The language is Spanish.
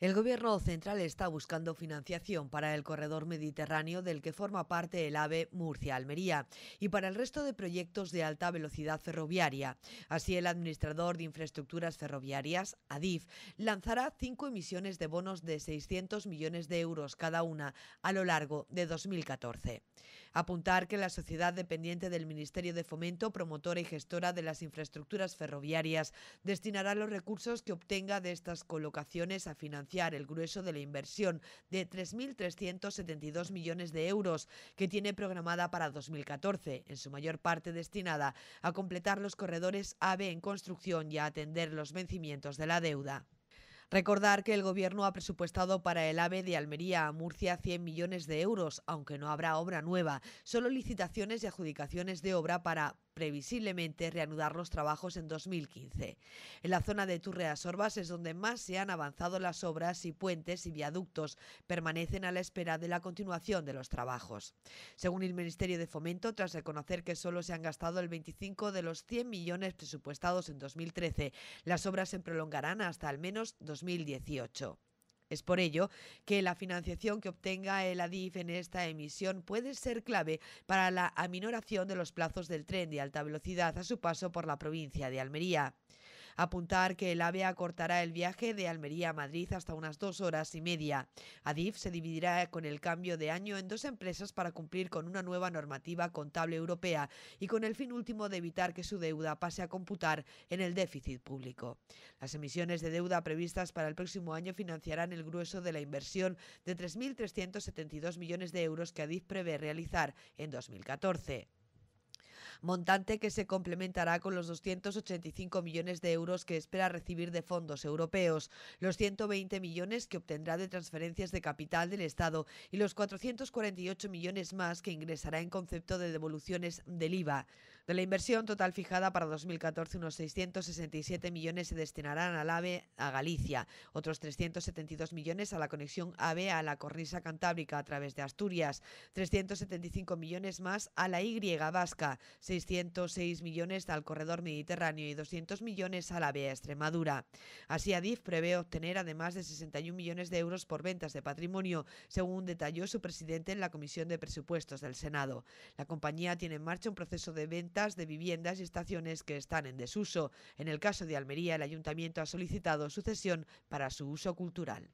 El Gobierno central está buscando financiación para el corredor mediterráneo del que forma parte el AVE Murcia-Almería y para el resto de proyectos de alta velocidad ferroviaria. Así, el administrador de infraestructuras ferroviarias, ADIF, lanzará cinco emisiones de bonos de 600 millones de euros cada una a lo largo de 2014. Apuntar que la sociedad dependiente del Ministerio de Fomento, promotora y gestora de las infraestructuras ferroviarias, destinará los recursos que obtenga de estas colocaciones a financiar el grueso de la inversión de 3.372 millones de euros que tiene programada para 2014, en su mayor parte destinada a completar los corredores AVE en construcción y a atender los vencimientos de la deuda. Recordar que el Gobierno ha presupuestado para el AVE de Almería a Murcia 100 millones de euros, aunque no habrá obra nueva, solo licitaciones y adjudicaciones de obra para previsiblemente reanudar los trabajos en 2015. En la zona de Turreas es donde más se han avanzado las obras y puentes y viaductos permanecen a la espera de la continuación de los trabajos. Según el Ministerio de Fomento, tras reconocer que solo se han gastado el 25 de los 100 millones presupuestados en 2013, las obras se prolongarán hasta al menos 2018. Es por ello que la financiación que obtenga el ADIF en esta emisión puede ser clave para la aminoración de los plazos del tren de alta velocidad a su paso por la provincia de Almería. Apuntar que el AVE acortará el viaje de Almería a Madrid hasta unas dos horas y media. Adif se dividirá con el cambio de año en dos empresas para cumplir con una nueva normativa contable europea y con el fin último de evitar que su deuda pase a computar en el déficit público. Las emisiones de deuda previstas para el próximo año financiarán el grueso de la inversión de 3.372 millones de euros que Adif prevé realizar en 2014 montante que se complementará con los 285 millones de euros que espera recibir de fondos europeos, los 120 millones que obtendrá de transferencias de capital del Estado y los 448 millones más que ingresará en concepto de devoluciones del IVA. De la inversión total fijada para 2014, unos 667 millones se destinarán al AVE a Galicia, otros 372 millones a la conexión AVE a la cornisa cantábrica a través de Asturias, 375 millones más a la Y vasca, 606 millones al corredor mediterráneo y 200 millones a la AVE a Extremadura. Así, Adif prevé obtener además de 61 millones de euros por ventas de patrimonio, según detalló su presidente en la Comisión de Presupuestos del Senado. La compañía tiene en marcha un proceso de venta de viviendas y estaciones que están en desuso. En el caso de Almería, el ayuntamiento ha solicitado su cesión para su uso cultural.